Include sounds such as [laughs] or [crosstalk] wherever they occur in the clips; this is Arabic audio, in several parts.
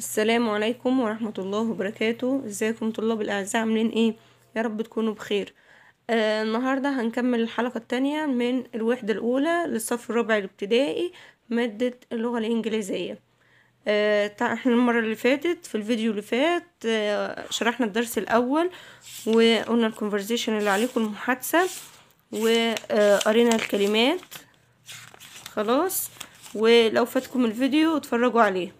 السلام عليكم ورحمة الله وبركاته ازيكم طلاب الأعزاء عاملين ايه يا رب تكونوا بخير آه النهاردة هنكمل الحلقة التانية من الوحدة الأولى للصف الرابع الابتدائي مادة اللغة الإنجليزية آه احنا المرة اللي فاتت في الفيديو اللي فات آه شرحنا الدرس الأول وقلنا الكونفرزيشن اللي عليكم المحادثة وقرينا الكلمات خلاص ولو فاتكم الفيديو اتفرجوا عليه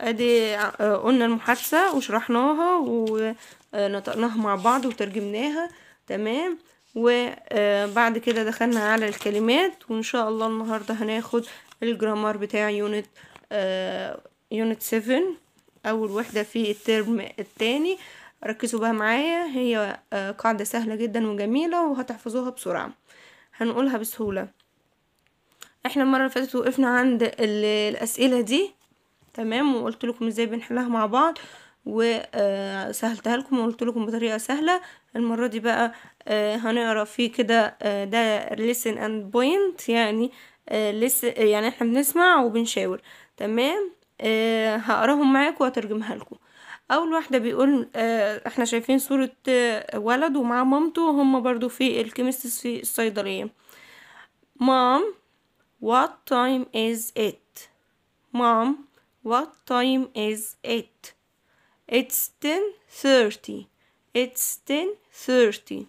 ادي آه، قلنا المحادثة وشرحناها ونطقناها آه، مع بعض وترجمناها تمام وبعد آه، كده دخلنا على الكلمات وان شاء الله النهاردة هناخد الجرامر بتاع يونت يونت 7 اول وحدة في الترم التاني ركزوا بقى معايا هي قاعدة سهلة جدا وجميلة وهتحفظوها بسرعة هنقولها بسهولة احنا المرة اللي فاتت وقفنا عند الاسئلة دي تمام وقلت لكم ازاي بنحلها مع بعض وسهلتها آه، لكم وقلت لكم بطريقه سهله المره دي بقى آه، هنقرا فيه كده آه، ده listen and point يعني لسه يعني احنا بنسمع وبنشاور تمام هقراهم معاكم وهترجمها لكم اول واحده بيقول احنا شايفين صوره ولد ومع مامته وهم برضو في الكيمست في الصيدليه مام what time is it mom What time is it? It's ten thirty. It's ten thirty.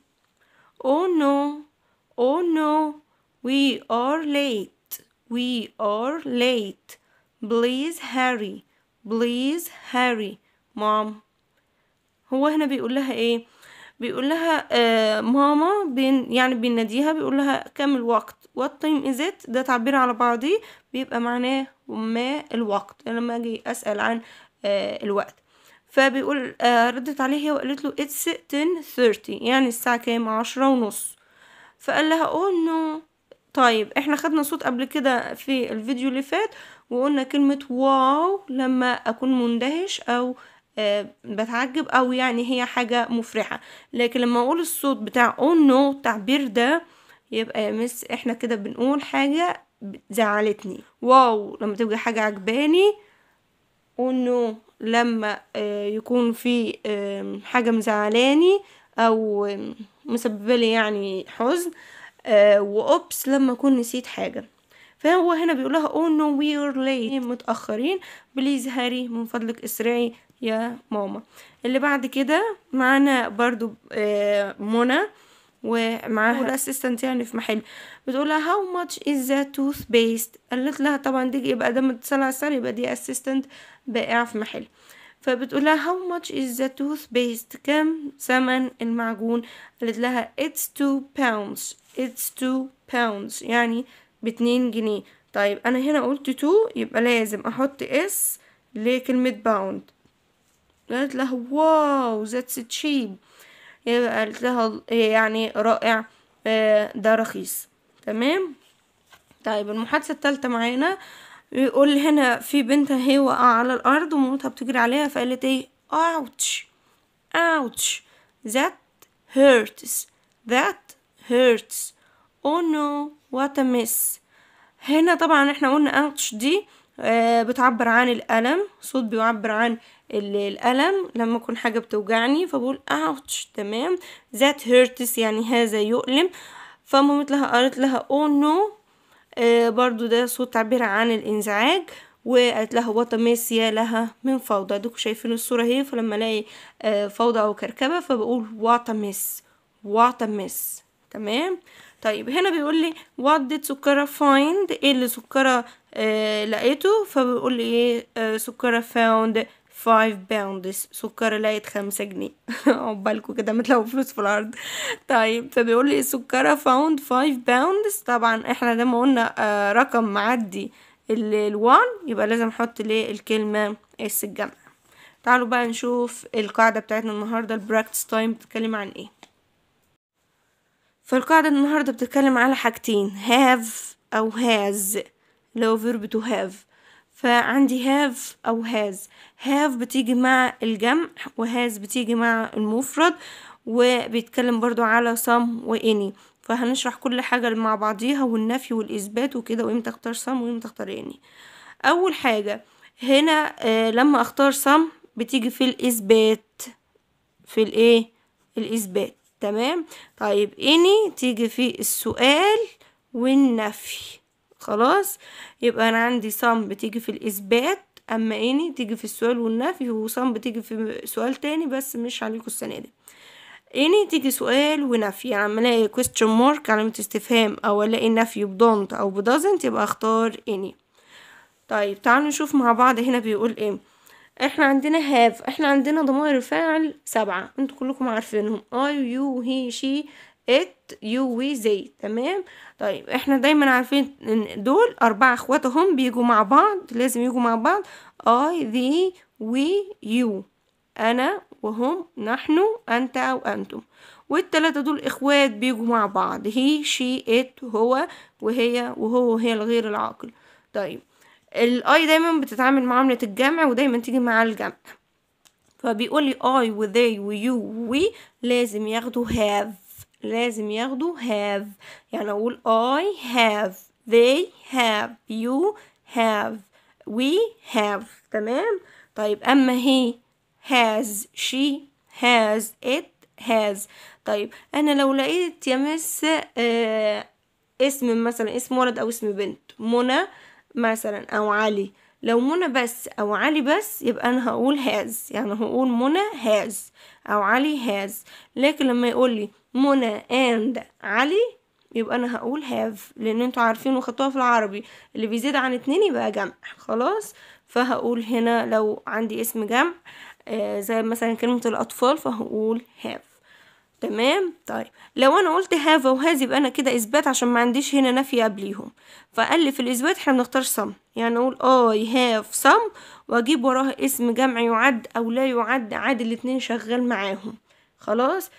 Oh no. Oh no. We are late. We are late. Please hurry. Please hurry. Mom. هو هنا بيقول لها ايه بيقول لها آه ماما بين يعني بيناديها بيقول لها كم الوقت what time is it ده تعبير على بعضيه بيبقى معناه ما الوقت لما اجي اسال عن آه، الوقت فبيقول آه، ردت عليه هي وقالت له اتس 10:30 يعني الساعه كام عشرة ونص فقال لها اوه نو طيب احنا خدنا صوت قبل كده في الفيديو اللي فات وقلنا كلمة واو لما اكون مندهش او أه بتعجب او يعني هي حاجة مفرحة لكن لما اقول الصوت بتاع او نو التعبير ده يبقى يا مس احنا كده بنقول حاجة زعلتني واو لما تبقى حاجة عجباني وانه لما آه، يكون في حاجة مزعلاني او مسبب لي يعني حزن آه، واوبس لما اكون نسيت حاجة فهو هنا بيقولها او oh no we are late متأخرين بليز هاري من فضلك اسرعي يا ماما اللي بعد كده معانا برضو آه، منى ومعاها الاسيستنت يعني في محل بتقول لها هاو ماتش از ذا توث بيست قالت لها طبعا دي يبقى ده متصل على السعر يبقى دي اسيستنت بائعه في محل فبتقول لها هاو ماتش از ذا توث بيست كم ثمن المعجون قالت لها اتس تو باوندز اتس تو باوندز يعني 2 جنيه طيب انا هنا قلت تو يبقى لازم احط اس لكلمة باوند قالت لها واو ذاتس تشيب يبقى التها يعني رائع آه، ده رخيص تمام طيب المحادثة التالتة معانا بيقول هنا في بنت اهي واقعة على الأرض ومامتها بتجري عليها فقالت ايه اوتش اوتش ذات هيرتس ذات هيرتس او نو وات ا مس هنا طبعا احنا قلنا اوتش دي آه، بتعبر عن الألم صوت بيعبر عن الألم لما أكون حاجة بتوجعني فبقول أوتش تمام ذات هيرتس يعني هذا يؤلم فمامت لها قالت لها أو oh, نو no. آه، برضو ده صوت تعبير عن الانزعاج وقالت لها وطا يا لها من فوضى دوك شايفين الصورة اهي فلما الاقي آه، فوضى او كركبة فبقول وات ميس وات ميس تمام طيب هنا بيقول لي وات ديد سكرة فايند ايه اللي سكرة آه، لقيته فبيقول لي ايه آه، سكرة فاوند 5 باوندز سكر لقيت خمسة جنيه [laughs] عقبالكم كده متلاقوا فلوس في الارض طيب فبيقول لي السكرة فاوند 5 باوندز طبعا احنا زي ما قلنا آه، رقم معدي ال1 يبقى لازم احط ليه الكلمة اس الجمع تعالوا بقى نشوف القاعدة بتاعتنا النهاردة البراكتس تايم بتتكلم عن ايه فالقاعدة النهاردة بتتكلم على حاجتين هاف أو هاز اللي هو فيرب تو هاف فعندي هاف او هاز هاف بتيجي مع الجمع وهاز بتيجي مع المفرد وبيتكلم برضو على سم واني فهنشرح كل حاجة مع بعضيها والنفي والإثبات وكده وإمتى أختار سم وإمتى أختار إني أول حاجة هنا آه لما أختار سم بتيجي في الإثبات في الإيه الإثبات تمام طيب إني تيجي في السؤال والنفي خلاص يبقى انا عندي صم بتيجي في الاثبات اما اني تيجي في السؤال والنفي وصم بتيجي في سؤال تاني بس مش عليكم السنه دي اني تيجي سؤال ونفي يعني اما الاقي question mark علامه استفهام او الاقي نفي بدونت او بدازنت يبقى اختار اني طيب تعالوا نشوف مع بعض هنا بيقول ايه احنا عندنا هاف احنا عندنا ضمائر الفاعل سبعة انتوا كلكم عارفينهم I, you, he, she ات يو وي زي تمام طيب احنا دايما عارفين ان دول اربعة اخواتهم بيجوا مع بعض لازم يجوا مع بعض اي ذي وي يو انا وهم نحن انت او انتم والتلاتة دول اخوات بيجوا مع بعض هي شي ات هو وهي وهو وهي الغير العاقل طيب الاي دايما بتتعامل مع عملة الجمع ودايما تيجي مع الجمع فبيقول لي اي وذي ويو وي لازم ياخدوا هاف لازم ياخدوا have يعني أقول I have they have you have we have تمام طيب أما هي has she has it has طيب أنا لو لقيت يا مس آه اسم مثلا اسم ولد أو اسم بنت منى مثلا أو علي لو منى بس او علي بس يبقى انا هقول has يعني هقول منى has او علي has لكن لما يقول لي منى اند علي يبقى انا هقول هاف لان انتوا عارفين وخدتوها في العربي اللي بيزيد عن اتنين يبقى جمع خلاص فهقول هنا لو عندي اسم جمع آه، زي مثلا كلمة الاطفال فهقول هاف تمام طيب لو انا قلت هاف وهاز يبقى انا كده اثبات عشان ما عنديش هنا نفي قبليهم في الاثبات احنا بنختار سم يعني اقول اي هاف سم واجيب وراها اسم جمع يعد او لا يعد عادي الاتنين شغال معاهم خلاص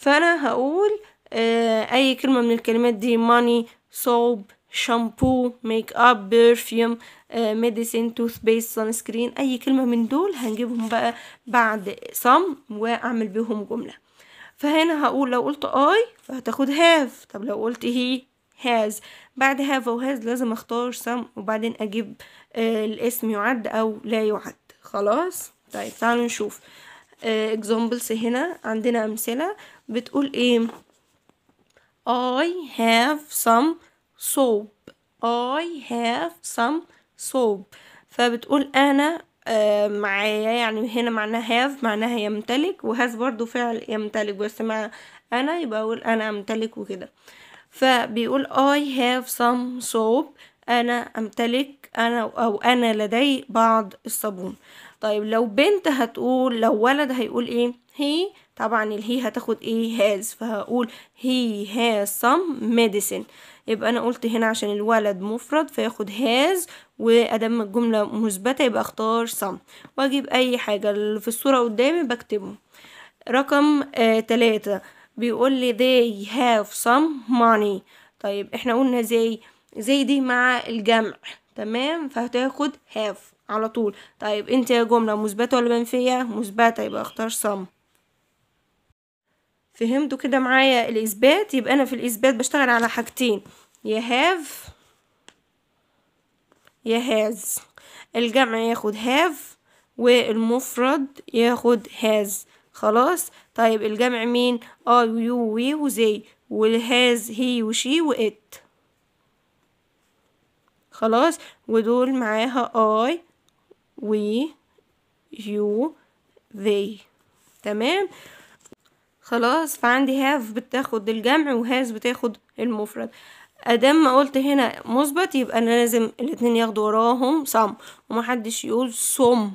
فأنا هقول آه، أي كلمة من الكلمات دي money soap شامبو ميك اب برفيوم ميديسين توث بيس سان سكرين اي كلمه من دول هنجيبهم بقى بعد صم واعمل بيهم جمله فهنا هقول لو قلت اي فهتاخد هاف طب لو قلت هي هاز بعد هاف او هاز لازم اختار سم وبعدين اجيب آه، الاسم يعد او لا يعد خلاص طيب تعالوا نشوف اكزامبلز آه، هنا عندنا امثله بتقول ايه I have some soap I have some soap فبتقول أنا آه، معايا يعني هنا معناها have معناها يمتلك وهاز برضو فعل يمتلك بس مع أنا يبقى أقول أنا أمتلك وكده فبيقول I have some soap أنا أمتلك أنا أو أنا لدي بعض الصابون طيب لو بنت هتقول لو ولد هيقول ايه هي طبعا الهي هتاخد ايه هاز فهقول هي هاز سم ميديسن يبقى انا قلت هنا عشان الولد مفرد فياخد هاز وادام الجملة مثبتة يبقى اختار سم واجيب اي حاجة اللي في الصورة قدامي بكتبه رقم آه تلاتة بيقول لي they have some money طيب احنا قلنا زي زي دي مع الجمع تمام فهتاخد have على طول طيب انت يا جملة مثبتة ولا منفية مثبتة يبقى اختار صم فهمتوا كده معايا الإثبات يبقى أنا في الإثبات بشتغل على حاجتين يا هاف يا هاز الجمع ياخد هاف والمفرد ياخد هاز خلاص طيب الجمع مين اه يو وي وزي والهاز هي وشي وات خلاص ودول معاها اي we you they تمام خلاص فعندي have بتاخد الجمع وهاز بتاخد المفرد ادام ما قلت هنا مثبت يبقى انا لازم الاتنين ياخدوا وراهم صم ومحدش يقول صم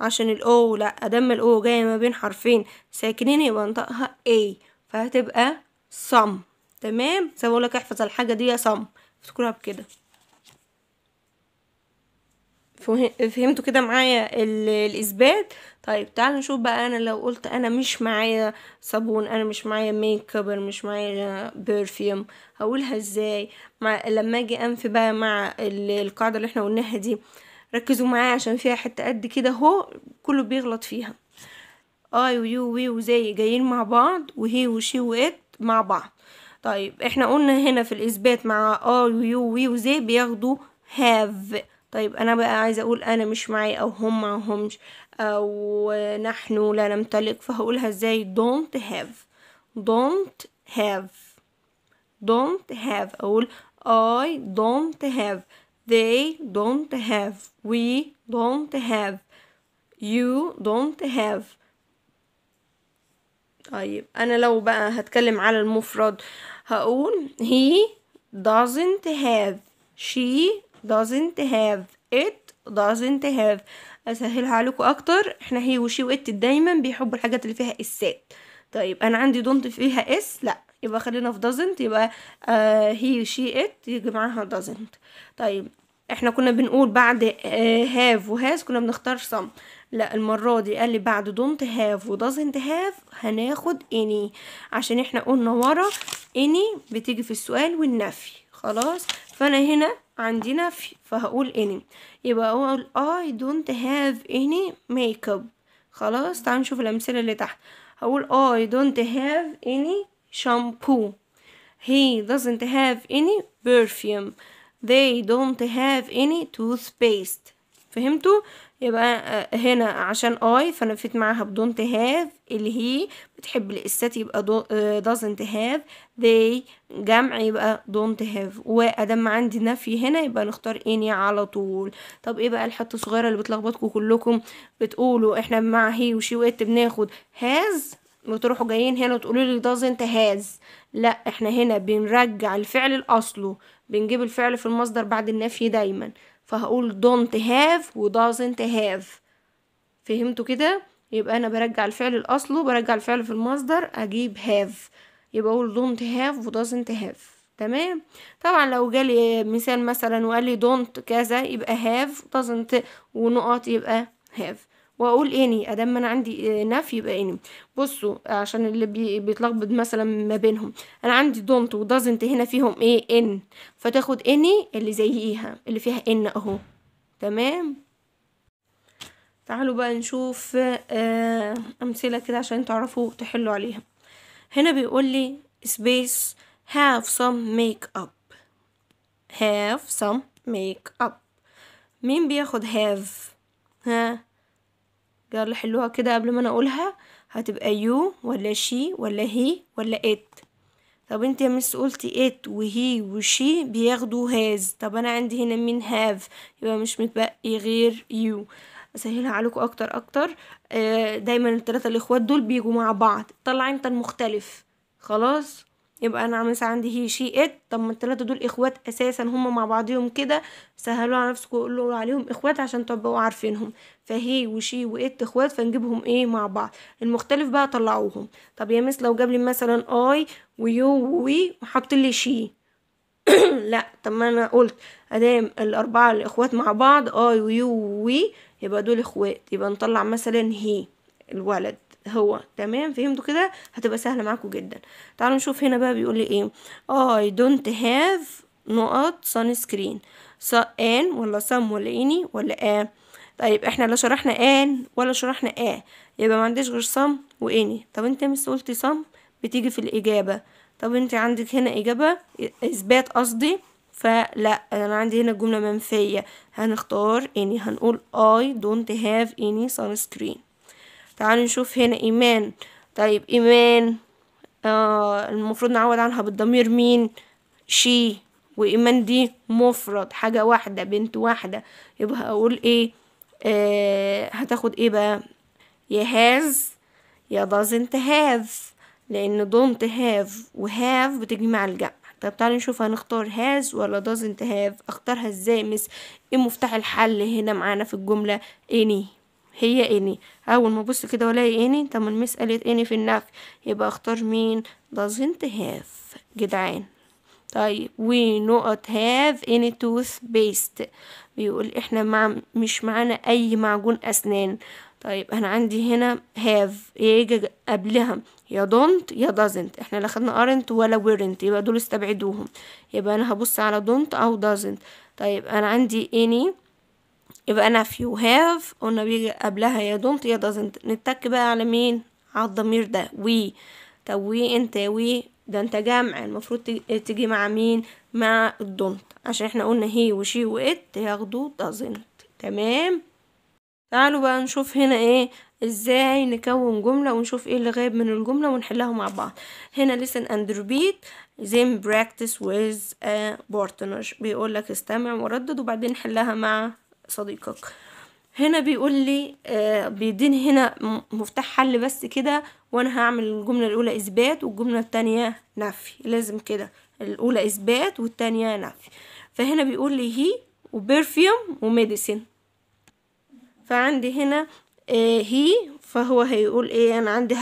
عشان الاو لا ادام الاو جايه ما بين حرفين ساكنين يبقى انطقها اي فهتبقى صم تمام زي لك احفظ الحاجه دي يا some افتكرها بكده فهمتوا كده معايا الاثبات طيب تعالوا نشوف بقى انا لو قلت انا مش معايا صابون انا مش معايا ميك اب انا مش معايا برفيوم هقولها ازاي مع لما اجي انفي بقى مع القاعده اللي احنا قلناها دي ركزوا معايا عشان فيها حته قد كده اهو كله بيغلط فيها اي ويو وي وزي جايين مع بعض وهي وشي وات مع بعض طيب احنا قلنا هنا في الاثبات مع اي ويو وي وزي بياخدوا هاف طيب أنا بقى عايزة أقول أنا مش معي أو هم معهمش أو نحن لا نمتلك فهقولها إزاي don't have don't have don't have أقول I don't have they don't have we don't have you don't have طيب أنا لو بقى هتكلم على المفرد هقول he doesn't have she doesn't have it doesn't have اسهلها عليكم اكتر احنا هي وشي وات دايما بيحبوا الحاجات اللي فيها السات طيب انا عندي دونت فيها اس لا يبقى خلينا في doesn't يبقى هي وشي ات يجي معاها doesn't طيب احنا كنا بنقول بعد هاف آه، وهاز كنا بنختار سم لا المرة دي قال لي بعد دونت هاف ودازنت هاف هناخد اني عشان احنا قلنا ورا اني بتيجي في السؤال والنفي خلاص فانا هنا عندنا في فهقول any يبقى اقول I don't have any makeup خلاص تعالوا نشوف الامثله اللي تحت هقول I don't have any shampoo he doesn't have any perfume they don't have any toothpaste فهمتوا يبقى آه، هنا عشان I فنفيت معاها بدونت هاف اللي هي بتحب الإستات يبقى دو آه، doesn't have they جمع يبقى don't have وادام عندي نفي هنا يبقى نختار اني على طول طب ايه بقى الحتة الصغيرة اللي بتلخبطكم كلكم بتقولوا احنا مع هي وشي وات بناخد has بتروحوا جايين هنا وتقولوا لي doesn't has لا احنا هنا بنرجع الفعل لأصله بنجيب الفعل في المصدر بعد النفي دايما فهقول don't have و doesn't have فهمتوا كده يبقى انا برجع الفعل لاصله برجع الفعل في المصدر اجيب have يبقى اقول don't have و doesn't have تمام طبعا لو جالي مثال مثلا وقال لي don't كذا يبقى have doesn't ونقط يبقى have واقول اني إيه، يعني ادام انا عندي نف يبقى اني يعني بصوا عشان اللي بيتلخبط مثلا ما بينهم انا عندي دونت ودازنت هنا فيهم ايه ان فتاخد اني اللي زيها اللي فيها ان اهو تمام تعالوا بقى نشوف آه، امثله كده عشان تعرفوا تحلوا عليها هنا بيقول لي space have some make up have some make up مين بياخد have ها قال حلوها كده قبل ما انا اقولها هتبقى يو ولا شي ولا هي ولا ات طب انت يا مس قلتي ات وهي وشي بياخدوا هاز طب انا عندي هنا مين هاف يبقى مش متبقي غير يو اسهلها عليكم اكتر اكتر آه، دايما الثلاثه الاخوات دول بيجوا مع بعض طلع انت المختلف خلاص يبقى انا مثلا عندي هي شي ات طب ما التلاتة دول اخوات اساسا هما مع بعضهم كده سهلوا على نفسكم وقولوا عليهم اخوات عشان تبقوا عارفينهم فهي وشي وات اخوات فنجيبهم ايه مع بعض المختلف بقى طلعوهم طب يا مس لو جاب لي مثلا اي ويو وي وحط لي شي [coughs] لا طب ما انا قلت ادام الاربعه الاخوات مع بعض اي ويو وي يبقى دول اخوات يبقى نطلع مثلا هي الولد هو تمام فهمتوا كده هتبقى سهله معاكم جدا تعالوا نشوف هنا بقى بيقول لي ايه اي دونت هاف نقط سان سكرين ان ولا سم ولا اني ولا اه طيب احنا لا شرحنا ان ولا شرحنا اه يبقى ما عنديش غير سم واني طب انت مس قلتي سم بتيجي في الاجابه طب انت عندك هنا اجابه اثبات قصدي فلا انا عندي هنا جمله منفيه هنختار اني هنقول اي دونت هاف اني سان سكرين تعالوا نشوف هنا إيمان طيب إيمان آه المفروض نعوض عنها بالضمير مين شي وإيمان دي مفرد حاجة واحدة بنت واحدة يبقى أقول إيه آه هتاخد إيه بقى يا هاز يا doesn't هاز لأن don't have و have بتجمع الجمع طب تعالوا نشوف هنختار has ولا doesn't have اختارها ازاي مس ايه مفتاح الحل هنا معانا في الجملة any هي اني اول ما ابص كده الاقي اني طب ما المسألة اني في النفي يبقى اختار مين doesn't have جدعان طيب we not have any toothpaste بيقول احنا مع مش معانا اي معجون اسنان طيب انا عندي هنا have إيه يجي قبلها يا don't يا doesn't احنا لا خدنا aren't ولا weren't يبقى دول استبعدوهم يبقى انا هبص على don't او doesn't طيب انا عندي any يبقى أنا if you have قلنا بيجي قبلها يا don't يا doesn't نتك بقى على مين على الضمير ده we طب we انت وي ده انت جمع المفروض تجي مع مين مع الدونت عشان احنا قلنا هي وشي وات ياخدوا doesn't تمام تعالوا بقى نشوف هنا ايه ازاي نكون جملة ونشوف ايه اللي غايب من الجملة ونحلها مع بعض هنا listen and repeat then practice with a partner بيقول لك استمع وردد وبعدين حلها مع صديقك هنا بيقول لي آه، بيديني هنا مفتاح حل بس كده وانا هعمل الجملة الاولى اثبات والجملة التانية نفي لازم كده الاولى اثبات والتانية نفي فهنا بيقول لي هي وبرفيوم وميديسين فعندي هنا هي آه، فهو هيقول ايه انا عندي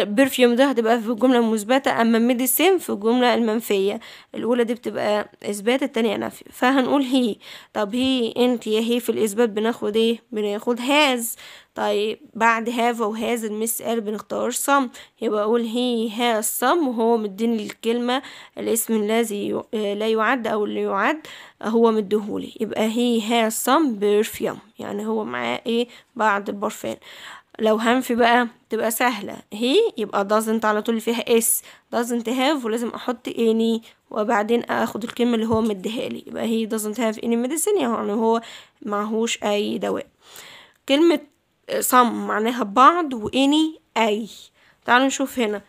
برفيوم ده هتبقى في الجمله المثبته اما ميدي سيم في الجمله المنفيه الاولى دي بتبقى اثبات التانية نفي فهنقول هي طب هي انت يا هي في الاثبات بناخد ايه بناخد هاز طيب بعد هاف او هاز المس قال بنختار صم يبقى اقول هي هاز صم وهو مديني الكلمه الاسم الذي لا يعد او اللي يعد هو مديهولي يبقى هي هاز صم برفيوم يعني هو معاه ايه بعد البرفان لو هنفي بقى تبقى سهلة هي يبقى doesn't على طول فيها اس doesn't have ولازم احط اني وبعدين اخد الكلمة اللي هو مدهالي يبقى هي doesn't have any medicine يعني هو معهوش اي دواء كلمة some معناها بعض واني اي تعالوا نشوف هنا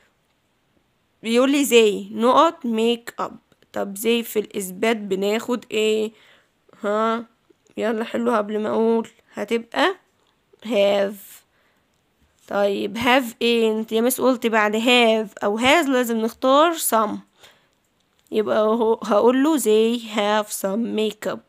بيقول لي زي نقط ميك اب طب زي في الاثبات بناخد ايه ها يلا حلوها قبل ما اقول هتبقى have طيب have ايه انت يا مس قلت بعد have او has لازم نختار some يبقى هقول له they have some makeup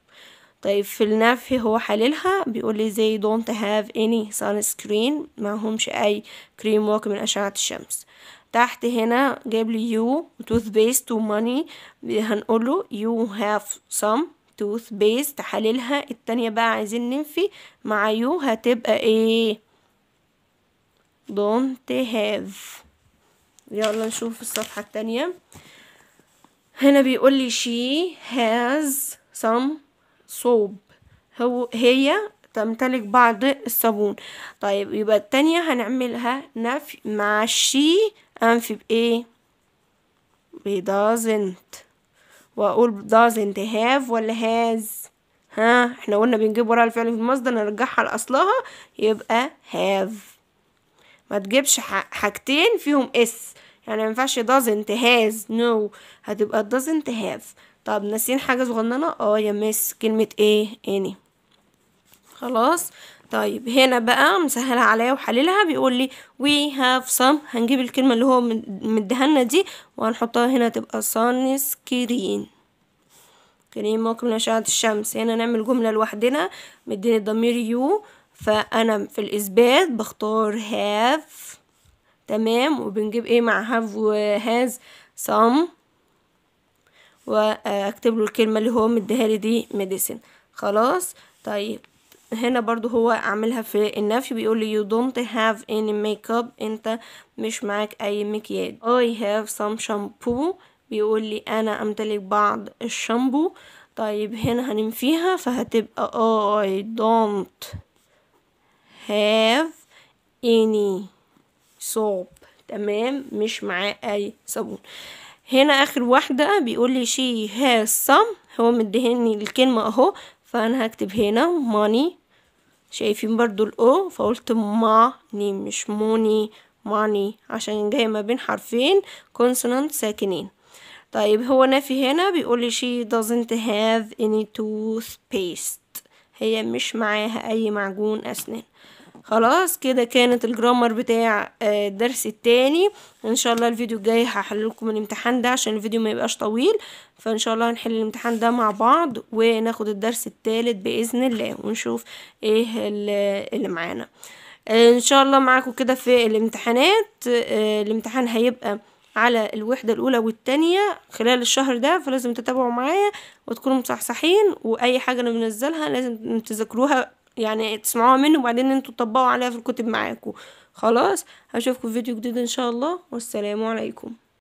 طيب في النفي هو حللها بيقول لي they don't have any sunscreen معهمش اي كريم واقي من اشعة الشمس تحت هنا جاب لي you toothpaste و money هنقول له you have some toothpaste حللها التانية بقى عايزين ننفي مع you هتبقى ايه don't have يلا نشوف الصفحة التانية هنا بيقول لي she has some soap هو هي تمتلك بعض الصابون طيب يبقى التانية هنعملها نفي مع she أنفي بإيه doesn't وأقول doesn't have ولا has ها احنا قلنا بنجيب وراء الفعل في المصدر نرجعها لأصلها يبقى have ما تجيبش حاجتين فيهم اس يعني ما ينفعش doesn't has no هتبقى doesn't have طب ناسين حاجة صغننة اه يا مس كلمة ايه اني خلاص طيب هنا بقى مسهلها عليا وحللها بيقول لي we have some هنجيب الكلمة اللي هو مديها لنا دي وهنحطها هنا تبقى sun كريم كريم من أشعة الشمس هنا نعمل جملة لوحدنا مديني الضمير يو فأنا في الإثبات بختار have تمام وبنجيب ايه مع have وهاز some واكتب له الكلمة اللي هو مديهالي دي medicine خلاص طيب هنا برضو هو عاملها في النفي بيقول لي you don't have any makeup انت مش معاك اي مكياج I have some shampoo بيقول لي انا امتلك بعض الشامبو طيب هنا هننفيها فهتبقى oh, I don't have any soap تمام مش معاه اي صابون هنا اخر واحدة بيقول لي she has some هو مدهني الكلمة اهو فانا هكتب هنا money شايفين برضو الاو فقلت ماني مش موني ماني عشان جاي ما بين حرفين consonant ساكنين طيب هو نافي هنا بيقول لي she doesn't have any toothpaste هي مش معاها اي معجون اسنان خلاص كده كانت الجرامر بتاع آه، الدرس التاني ان شاء الله الفيديو الجاي هحل لكم الامتحان ده عشان الفيديو ما يبقاش طويل فان شاء الله هنحل الامتحان ده مع بعض وناخد الدرس التالت باذن الله ونشوف ايه اللي معانا ان شاء الله معاكم كده في الامتحانات آه، الامتحان هيبقى على الوحدة الأولى والتانية خلال الشهر ده فلازم تتابعوا معايا وتكونوا مصحصحين وأي حاجة أنا بنزلها لازم تذاكروها يعني تسمعوها مني وبعدين انتوا تطبقوا عليها في الكتب معاكم خلاص هشوفكم في فيديو جديد ان شاء الله والسلام عليكم